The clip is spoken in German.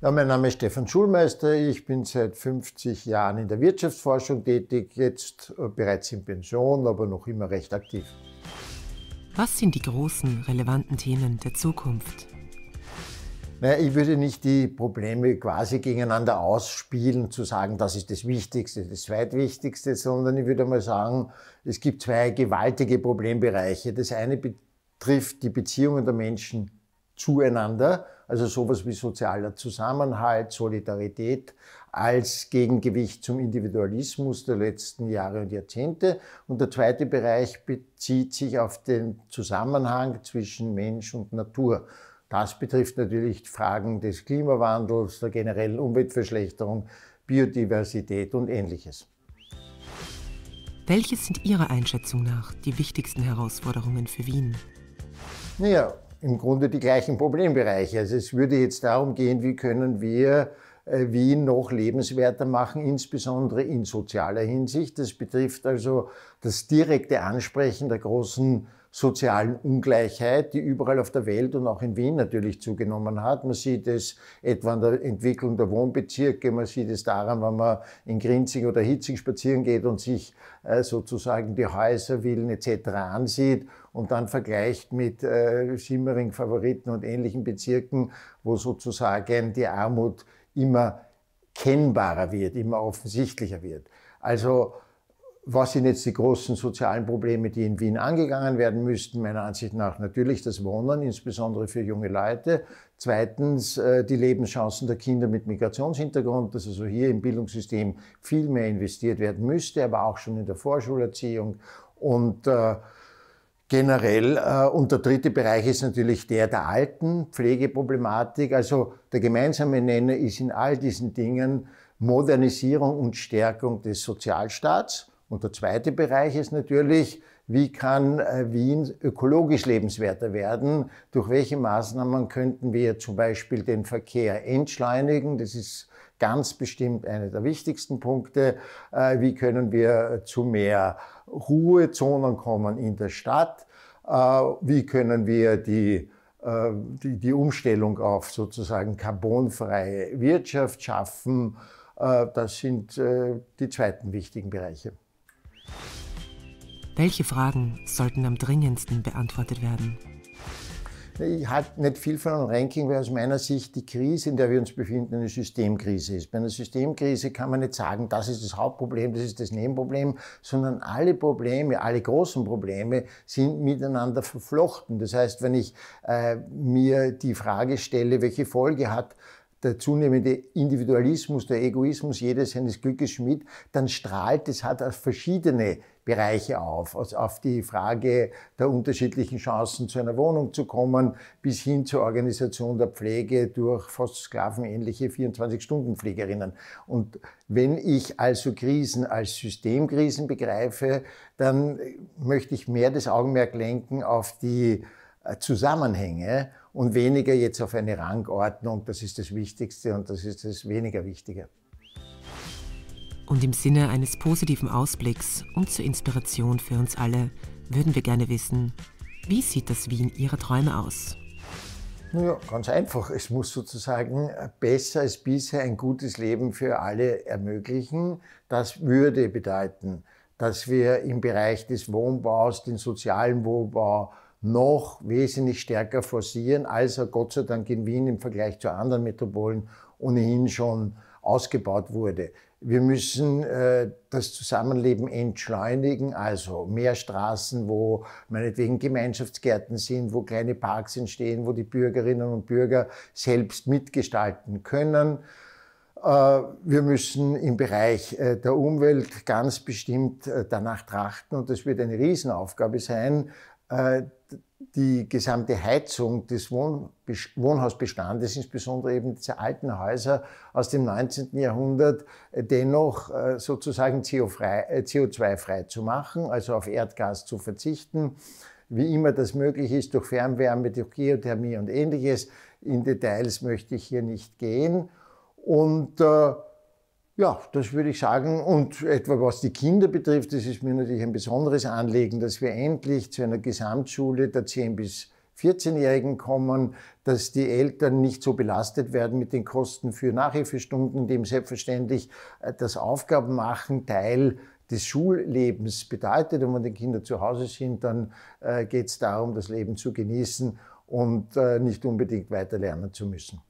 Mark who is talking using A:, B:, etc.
A: Ja, mein Name ist Stefan Schulmeister. Ich bin seit 50 Jahren in der Wirtschaftsforschung tätig, jetzt äh, bereits in Pension, aber noch immer recht aktiv. Was sind die
B: großen, relevanten Themen der Zukunft?
A: Naja, ich würde nicht die Probleme quasi gegeneinander ausspielen, zu sagen, das ist das Wichtigste, das Zweitwichtigste, sondern ich würde mal sagen, es gibt zwei gewaltige Problembereiche. Das eine betrifft die Beziehungen der Menschen zueinander also sowas wie sozialer Zusammenhalt, Solidarität als Gegengewicht zum Individualismus der letzten Jahre und Jahrzehnte. Und der zweite Bereich bezieht sich auf den Zusammenhang zwischen Mensch und Natur. Das betrifft natürlich Fragen des Klimawandels, der generellen Umweltverschlechterung, Biodiversität und ähnliches.
B: Welches sind Ihrer Einschätzung nach die wichtigsten Herausforderungen für Wien?
A: Naja, im Grunde die gleichen Problembereiche. Also es würde jetzt darum gehen, wie können wir äh, Wien noch lebenswerter machen, insbesondere in sozialer Hinsicht. Das betrifft also das direkte Ansprechen der großen sozialen Ungleichheit, die überall auf der Welt und auch in Wien natürlich zugenommen hat. Man sieht es etwa an der Entwicklung der Wohnbezirke, man sieht es daran, wenn man in Grinzing oder Hitzig spazieren geht und sich äh, sozusagen die Häuser, Villen etc. ansieht und dann vergleicht mit äh, Simmering, Favoriten und ähnlichen Bezirken, wo sozusagen die Armut immer kennbarer wird, immer offensichtlicher wird. Also was sind jetzt die großen sozialen Probleme, die in Wien angegangen werden müssten? Meiner Ansicht nach natürlich das Wohnen, insbesondere für junge Leute. Zweitens äh, die Lebenschancen der Kinder mit Migrationshintergrund, dass also hier im Bildungssystem viel mehr investiert werden müsste, aber auch schon in der Vorschulerziehung und äh, generell. Äh, und der dritte Bereich ist natürlich der der alten Pflegeproblematik. Also der gemeinsame Nenner ist in all diesen Dingen Modernisierung und Stärkung des Sozialstaats und der zweite Bereich ist natürlich, wie kann äh, Wien ökologisch lebenswerter werden? Durch welche Maßnahmen könnten wir zum Beispiel den Verkehr entschleunigen? Das ist ganz bestimmt einer der wichtigsten Punkte. Äh, wie können wir zu mehr Ruhezonen kommen in der Stadt? Äh, wie können wir die die, die Umstellung auf sozusagen carbonfreie Wirtschaft schaffen, das sind die zweiten wichtigen Bereiche.
B: Welche Fragen sollten am dringendsten beantwortet werden?
A: Ich halte nicht viel von einem Ranking, weil aus meiner Sicht die Krise, in der wir uns befinden, eine Systemkrise ist. Bei einer Systemkrise kann man nicht sagen, das ist das Hauptproblem, das ist das Nebenproblem, sondern alle Probleme, alle großen Probleme sind miteinander verflochten. Das heißt, wenn ich äh, mir die Frage stelle, welche Folge hat der zunehmende Individualismus, der Egoismus jedes seines Glückes Schmied, dann strahlt es auf verschiedene Bereiche auf. Also auf die Frage der unterschiedlichen Chancen zu einer Wohnung zu kommen, bis hin zur Organisation der Pflege durch fast sklavenähnliche 24-Stunden-Pflegerinnen. Und wenn ich also Krisen als Systemkrisen begreife, dann möchte ich mehr das Augenmerk lenken auf die äh, Zusammenhänge und weniger jetzt auf eine Rangordnung. Das ist das Wichtigste und das ist das weniger Wichtige.
B: Und im Sinne eines positiven Ausblicks und zur Inspiration für uns alle würden wir gerne wissen, wie sieht das Wien Ihrer Träume aus?
A: Ja, ganz einfach. Es muss sozusagen besser als bisher ein gutes Leben für alle ermöglichen. Das würde bedeuten, dass wir im Bereich des Wohnbaus, den sozialen Wohnbau, noch wesentlich stärker forcieren, als er Gott sei Dank in Wien im Vergleich zu anderen Metropolen ohnehin schon ausgebaut wurde. Wir müssen äh, das Zusammenleben entschleunigen, also mehr Straßen, wo meinetwegen Gemeinschaftsgärten sind, wo kleine Parks entstehen, wo die Bürgerinnen und Bürger selbst mitgestalten können. Äh, wir müssen im Bereich äh, der Umwelt ganz bestimmt äh, danach trachten und das wird eine Riesenaufgabe sein, äh, die gesamte Heizung des Wohn Wohnhausbestandes, insbesondere eben dieser alten Häuser aus dem 19. Jahrhundert, äh, dennoch äh, sozusagen CO2-frei zu machen, also auf Erdgas zu verzichten, wie immer das möglich ist, durch Fernwärme, durch Geothermie und ähnliches. In Details möchte ich hier nicht gehen. Und äh, ja, das würde ich sagen. Und etwa was die Kinder betrifft, das ist mir natürlich ein besonderes Anliegen, dass wir endlich zu einer Gesamtschule der 10 bis 14-Jährigen kommen, dass die Eltern nicht so belastet werden mit den Kosten für Nachhilfestunden, die selbstverständlich äh, das Aufgabenmachen Teil des Schullebens bedeutet. Und wenn die Kinder zu Hause sind, dann äh, geht es darum, das Leben zu genießen und äh, nicht unbedingt weiter lernen zu müssen.